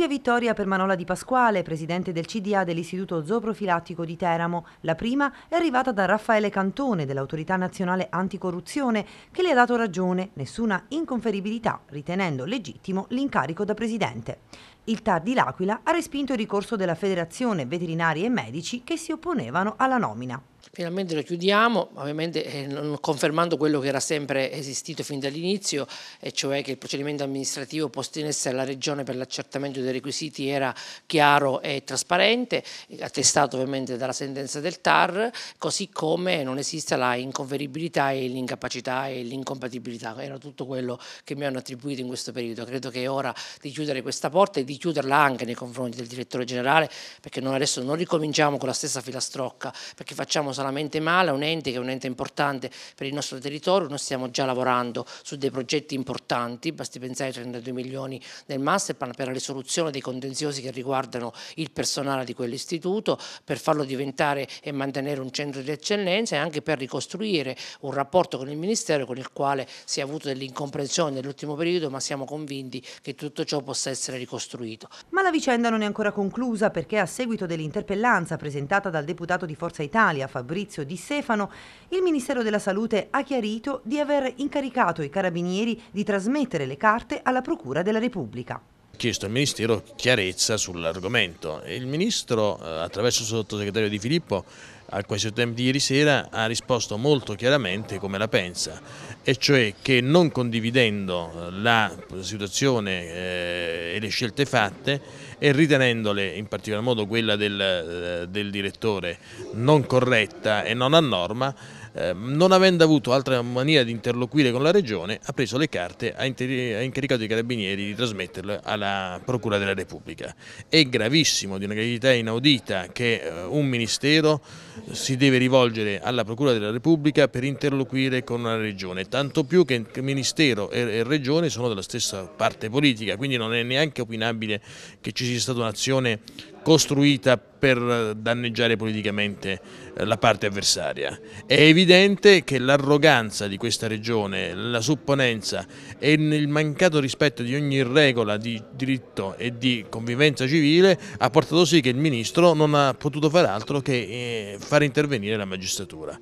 Doppia vittoria per Manola Di Pasquale, presidente del CDA dell'Istituto Zooprofilattico di Teramo. La prima è arrivata da Raffaele Cantone dell'Autorità Nazionale Anticorruzione che le ha dato ragione, nessuna inconferibilità, ritenendo legittimo l'incarico da presidente. Il TAR di L'Aquila ha respinto il ricorso della Federazione Veterinari e Medici che si opponevano alla nomina. Finalmente lo chiudiamo, ovviamente eh, confermando quello che era sempre esistito fin dall'inizio, e cioè che il procedimento amministrativo posto in essere alla Regione per l'accertamento dei requisiti era chiaro e trasparente, attestato ovviamente dalla sentenza del TAR, così come non esiste la inconferibilità e l'incapacità e l'incompatibilità, era tutto quello che mi hanno attribuito in questo periodo. Credo che è ora di chiudere questa porta e di di chiuderla anche nei confronti del direttore generale, perché noi adesso non ricominciamo con la stessa filastrocca, perché facciamo solamente male a un ente che è un ente importante per il nostro territorio, noi stiamo già lavorando su dei progetti importanti, basti pensare ai 32 milioni del Masterplan per la risoluzione dei contenziosi che riguardano il personale di quell'istituto, per farlo diventare e mantenere un centro di eccellenza e anche per ricostruire un rapporto con il Ministero con il quale si è avuto dell'incomprensione nell'ultimo periodo, ma siamo convinti che tutto ciò possa essere ricostruito costruito. Ma la vicenda non è ancora conclusa perché a seguito dell'interpellanza presentata dal deputato di Forza Italia Fabrizio Di Stefano, il Ministero della Salute ha chiarito di aver incaricato i carabinieri di trasmettere le carte alla Procura della Repubblica Ha chiesto al Ministero chiarezza sull'argomento. e Il Ministro, eh, attraverso il sottosegretario Di Filippo, al question time di ieri sera ha risposto molto chiaramente come la pensa e cioè che non condividendo eh, la situazione eh, e le scelte fatte e ritenendole in particolar modo quella del, eh, del direttore non corretta e non a norma ehm, non avendo avuto altra maniera di interloquire con la Regione, ha preso le carte, ha, ha incaricato i carabinieri di trasmetterle alla Procura della Repubblica. È gravissimo, di una gravità inaudita, che eh, un Ministero si deve rivolgere alla Procura della Repubblica per interloquire con la Regione, tanto più che il Ministero e Regione sono della stessa parte politica, quindi non è neanche opinabile che ci sia stata un'azione costruita per danneggiare politicamente eh, la parte avversaria. È evidente che l'arroganza di questa regione, la supponenza e il mancato rispetto di ogni regola di diritto e di convivenza civile ha portato sì che il Ministro non ha potuto fare altro che eh, far intervenire la magistratura.